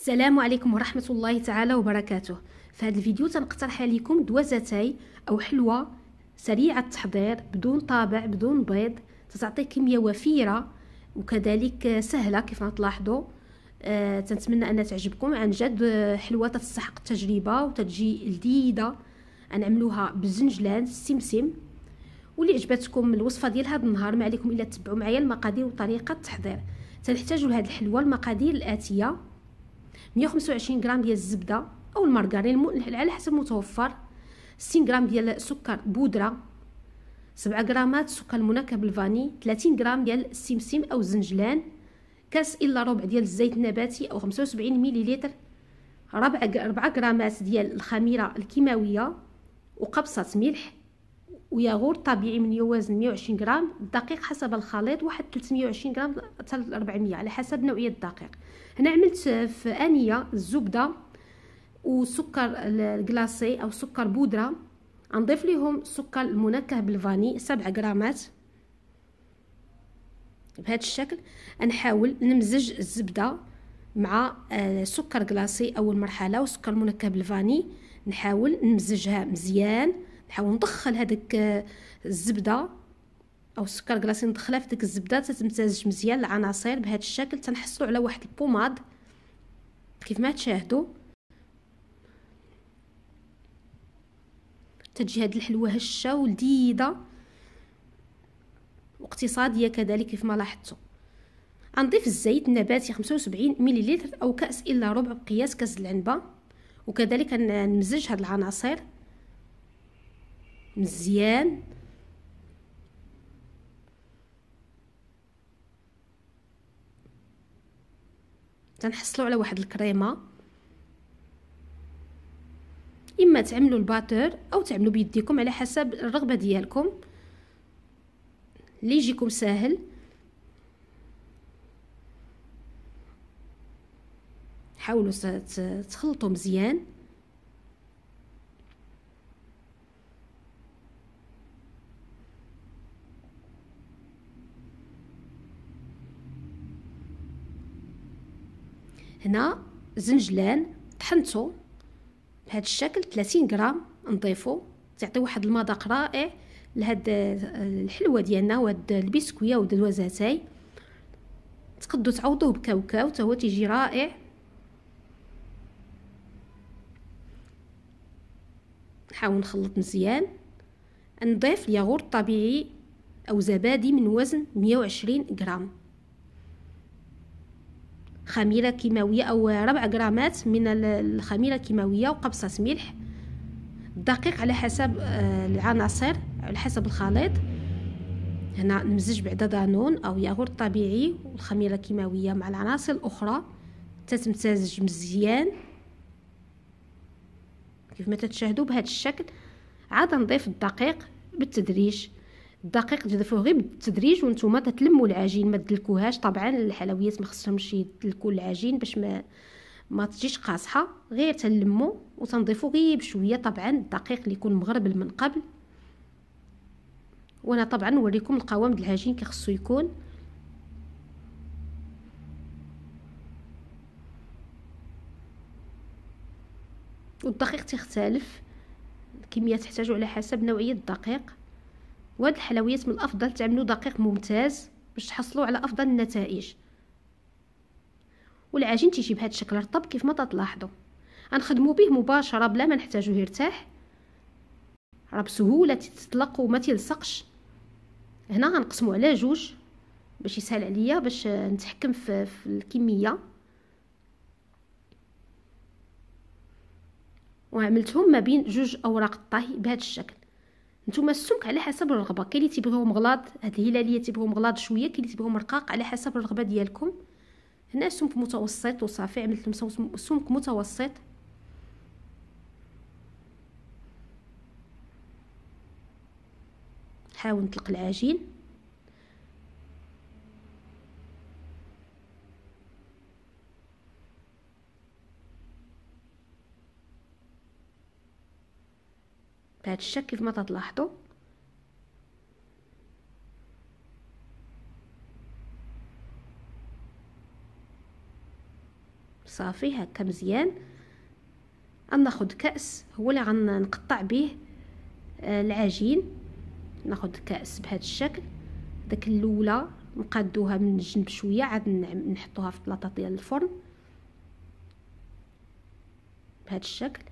السلام عليكم ورحمة الله تعالى وبركاته في هذا الفيديو تنقترح عليكم دوزتاي أو حلوى سريعة التحضير بدون طابع بدون بيض تتعطي كمية وفيرة وكذلك سهلة كيف ما تلاحظوا آه تنتمنى أن تعجبكم عن جد حلوة تستحق التجربة وتجي لذيذة غنعملوها بالزنجلان السمسم واللي عجبتكم الوصفه ديال هذا النهار ما عليكم الا تتبعوا معايا المقادير وطريقه التحضير تنحتاجوا لهاد الحلوى المقادير الاتيه 125 غرام ديال الزبده او المارغرين على حسب المتوفر 60 غرام ديال السكر بودره 7 غرامات سكر منكه بالفاني 30 غرام ديال السمسم او الزنجلان كاس الا ربع ديال الزيت النباتي او 75 مليلتر ربع 4 غرامات ديال الخميره الكيماويه وقبصه ملح وياغور طبيعي من يوازن 120 غرام الدقيق حسب الخليط واحد 320 غرام حتى 400 على حسب نوعيه الدقيق هنا عملت في انيه الزبده وسكر الكلاصي او سكر بودره نضيف ليهم السكر المنكه بالفاني 7 غرامات بهذا الشكل نحاول نمزج الزبده مع آه، سكر كلاصي اول مرحله وسكر منكه بالفاني نحاول نمزجها مزيان نحاول ندخل هذاك آه، الزبده او السكر كلاصي ندخلها في ديك الزبده تتمتزج مزيان العناصر بهذا الشكل تنحصلوا على واحد البوماد كيف ما تشاهدوا تجي هاد الحلوه هشه ولذيذه واقتصاديه كذلك كيف ما لاحظتوا غنضيف الزيت النباتي 75 مليلتر او كاس الا ربع بقياس كاس العنبه وكذلك نمزج هاد العناصر مزيان تنحصلوا على واحد الكريمه اما تعملوا الباتر او تعملوا بيديكم على حسب الرغبه ديالكم اللي يجيكم ساهل حاولوا تخلطوا مزيان هنا زنجلان طحنتو بهذا الشكل 30 غرام نضيفو تعطي واحد المذاق رائع لهاد الحلوه ديالنا وهاد البسكويه وهاد الوزاتاي تقدو تعوضوه بكاوكاو حتى هو تيجي رائع نحاول نخلط مزيان نضيف الياغورت طبيعي او زبادي من وزن 120 غرام خميرة كيماوية أو ربع غرامات من الخميرة الكيماوية وقبصة ملح دقيق على حسب آه، العناصر على حسب الخليط هنا نمزج بعدا دانون أو ياغورت طبيعي والخميرة الكيماوية مع العناصر الأخرى تتمتزج مزيان كيف ما تتشاهدوا بهذا الشكل عاد نضيف الدقيق بالتدريج الدقيق تجدفوه غير بالتدريج وانتم تتلموا العجين ما تدلكوهاش طبعا الحلويات ما خصهمش يدلكوا العجين باش ما ما تجيش قاصحه غير تنلمو وتنضيفو غير بشويه طبعا الدقيق اللي يكون مغربل من قبل وانا طبعا نوريكم القوام ديال العجين كي خصو يكون والدقيق تختلف الكميه تحتاجو على حسب نوعيه الدقيق وهاد الحلويات من الافضل تعملوا دقيق ممتاز باش تحصلوا على افضل النتائج والعجين تيجي بهذا الشكل رطب كيف ما تلاحظوا غنخدموا به مباشره بلا ما نحتاجوه يرتاح راه بسهوله تتطلق وما تلصقش هنا غنقسمو على جوج باش يسهل عليا باش نتحكم في, في الكميه وعملتهم ما بين جوج اوراق الطهي بهذا الشكل نتوما السمك على حسب الرغبه كاين اللي تيبغيو مغلاض هاد الهلاليه تيبغيو مغلاض شويه كاين اللي تيبغيو مرقاق على حسب الرغبه ديالكم هنا سمك متوسط وصافي عملت لهم سمك متوسط حاول نطلق العجين بهذا الشكل كيف ما تلاحظوا صافي هكا مزيان ناخذ كاس هو اللي غنقطع به آه، العجين ناخذ كاس بهذا الشكل داك الاولى نقادوها من الجنب شويه عاد نحطوها في الطلاطه ديال الفرن بهذا الشكل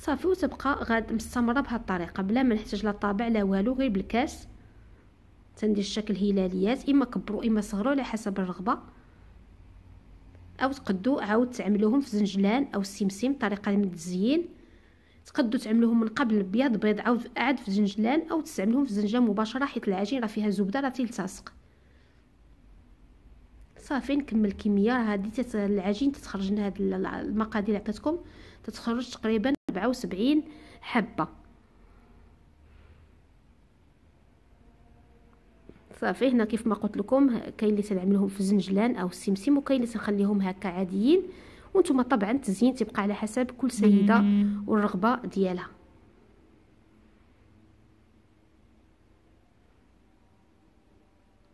صافي وتبقى غاد مستمره بهاد الطريقه بلا ما نحتاج لا طابع لا والو غير بالكاس تندير الشكل هلاليات اما كبروا اما صغروا على حسب الرغبه او تقدو عاود تعملوهم في زنجلان او السمسم طريقه من التزيين تقدو تعملوهم من قبل بيض بيض عاود عاد في زنجلان او تستعملوهم في زنجان مباشره حيت العجين راه فيها زبده راه تلتصق صافي نكمل الكميه راه هذه العجين تتخرج من هاد المقادير عطيتكم تتخرج تقريبا سبعة وسبعين حبة صافي هنا كيف ما قلت لكم كاين اللي تنعملهم في الزنجلان او السمسم وكاين اللي تنخليهم هكا عاديين وانتم طبعا التزيين تبقى على حسب كل سيده والرغبه ديالها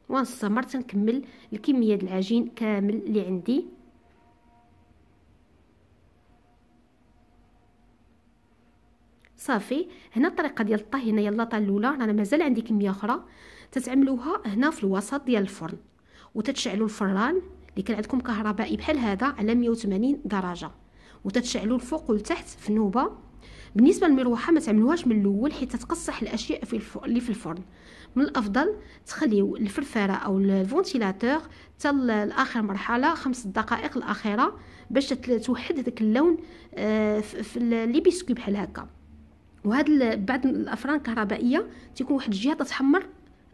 ونص استمرت نكمل الكمية العجين كامل اللي عندي صافي هنا الطريقه ديال الطهي هنا طال الاولى رانا مازال عندي كميه اخرى تتعملوها هنا في الوسط ديال الفرن وتتشعلوا الفران اللي كان عندكم كهربائي بحال هذا على 180 درجه وتتشعلوا الفوق والتحت في نوبه بالنسبه للمروحه ما تعملوهاش من الاول حيت تتقصح الاشياء في اللي في الفرن من الافضل تخليو الفرفاره او الفونتيلاتور حتى لاخر مرحله خمس دقائق الاخيره باش توحد داك اللون آه، في لي بيسكوي بحال هكا وهاد بعض الافران الكهربائيه تيكون واحد الجهه تتحمر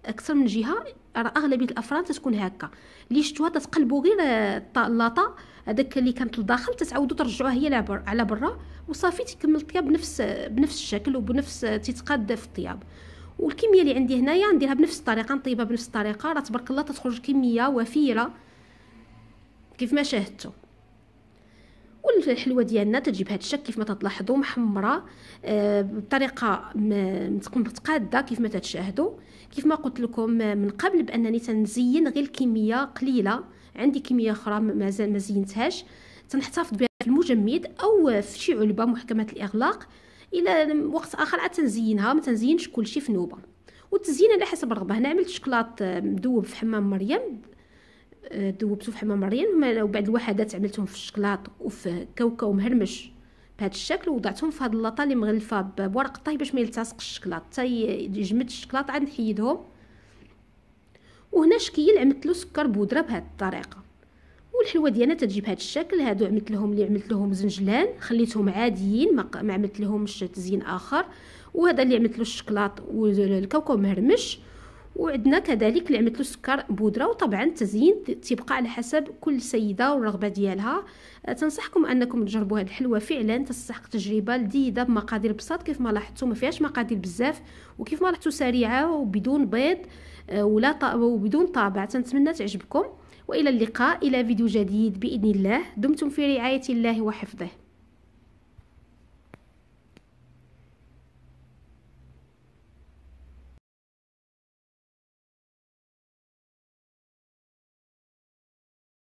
اكثر من جهه راه اغلبيه الافران تتكون هكا اللي شفتوها تتقلبوا غير اللاطه هذاك اللي كانت لداخل تتعاودوا ترجعوها هي على برا وصافي تكمل الطياب بنفس بنفس الشكل وبنفس تتقاد في الطياب والكميه اللي عندي هنايا نديرها بنفس الطريقه نطيبها بنفس الطريقه راه تبارك الله تخرج كميه وفيره كيف ما شاهدتوا والحلوه ديالنا تجي بهذا الشكل كيف ما تلاحظوا محمره آه، بطريقه بطريقه متقاده كيف ما تشاهدوا كيف ما قلت لكم آه، من قبل بانني تنزين غير كميه قليله عندي كميه اخرى مازال ما زينتهاش تنحتفظ بها في المجمد او في شي علبه محكمه الاغلاق الى وقت اخر عاد تنزينها ما تنزينش كلشي في نوبه والتزيين على حسب الرغبه هنا عملت شكلاط آه، مذوب في حمام مريم ذوبتو في حمام مريم الريان بعد الوحدات عملتهم في الشكلاط وفي كاوكاو مهرمش بهذا الشكل وضعتهم في هاد اللاطه اللي مغلفه بورق طاي باش ما يلتصق الشكلاط حتى يجمد الشكلاط عاد نحيدهم وهنا شكيل عملت له سكر بودره بهذه الطريقه والحلوه ديالنا تجي هذا الشكل هادو عملت لهم اللي عملت لهم زنجلان خليتهم عاديين ما, ما عملت لهمش تزيين اخر وهذا اللي عملت له الشكلاط والكاوكاو مهرمش وعندنا كذلك اللي عملت له السكر بودره وطبعا التزيين تبقى على حسب كل سيده والرغبه ديالها أه، تنصحكم انكم تجربوا هذه الحلوه فعلا تستحق تجربه لذيذه بمقادير بساط كيف ما لاحظتوا ما فيهاش مقادير بزاف وكيف ما لاحظتوا سريعه وبدون بيض أه، ولا وبدون طابع تنتمنى تعجبكم والى اللقاء الى فيديو جديد باذن الله دمتم في رعايه الله وحفظه